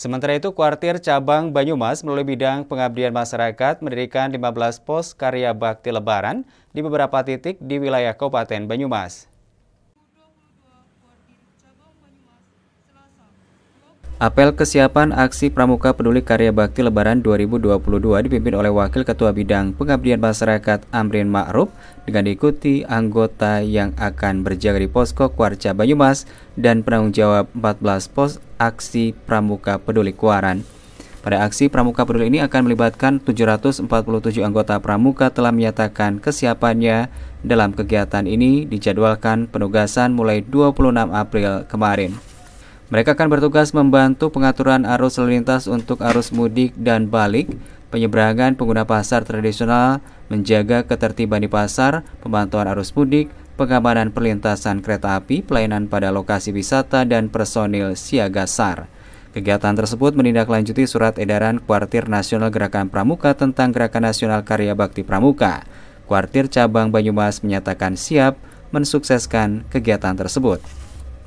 Sementara itu, kuartir cabang Banyumas melalui bidang pengabdian masyarakat mendirikan 15 pos karya bakti lebaran di beberapa titik di wilayah Kabupaten Banyumas. Apel kesiapan aksi Pramuka Peduli Karya Bakti Lebaran 2022 dipimpin oleh Wakil Ketua Bidang Pengabdian Masyarakat Amrin Ma'ruf dengan diikuti anggota yang akan berjaga di posko Kuarca Banyumas dan penanggung jawab 14 pos aksi Pramuka Peduli Kuaran. Pada aksi Pramuka Peduli ini akan melibatkan 747 anggota Pramuka telah menyatakan kesiapannya dalam kegiatan ini dijadwalkan penugasan mulai 26 April kemarin. Mereka akan bertugas membantu pengaturan arus lalu lintas untuk arus mudik dan balik, penyeberangan pengguna pasar tradisional, menjaga ketertiban di pasar, pemantauan arus mudik, pengamanan perlintasan kereta api, pelayanan pada lokasi wisata, dan personil siaga SAR. Kegiatan tersebut menindaklanjuti surat edaran Kuartir Nasional Gerakan Pramuka tentang Gerakan Nasional Karya Bakti Pramuka. Kuartir Cabang Banyumas menyatakan siap mensukseskan kegiatan tersebut.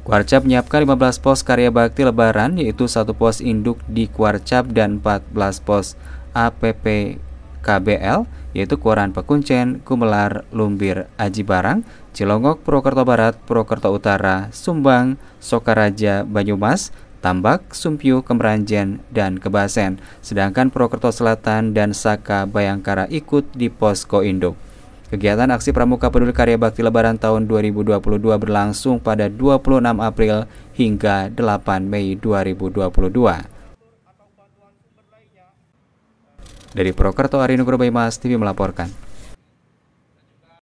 Kuarcap menyiapkan 15 pos karya bakti lebaran yaitu satu pos induk di Kuarcap dan 14 pos APP KBL yaitu Kuaran Pekuncen, Kumelar, Lumbir, Aji Barang, Cilongok, Purwokerto Barat, Purwokerto Utara, Sumbang, Sokaraja, Banyumas, Tambak, Sumpiu, Kemeranjen, dan Kebasen. Sedangkan Purwokerto Selatan dan Saka Bayangkara ikut di posko induk. Kegiatan aksi Pramuka Peduli Karya Bakti Lebaran tahun 2022 berlangsung pada 26 April hingga 8 Mei 2022. Dari Prokerto Arinugro Nugroho TV melaporkan.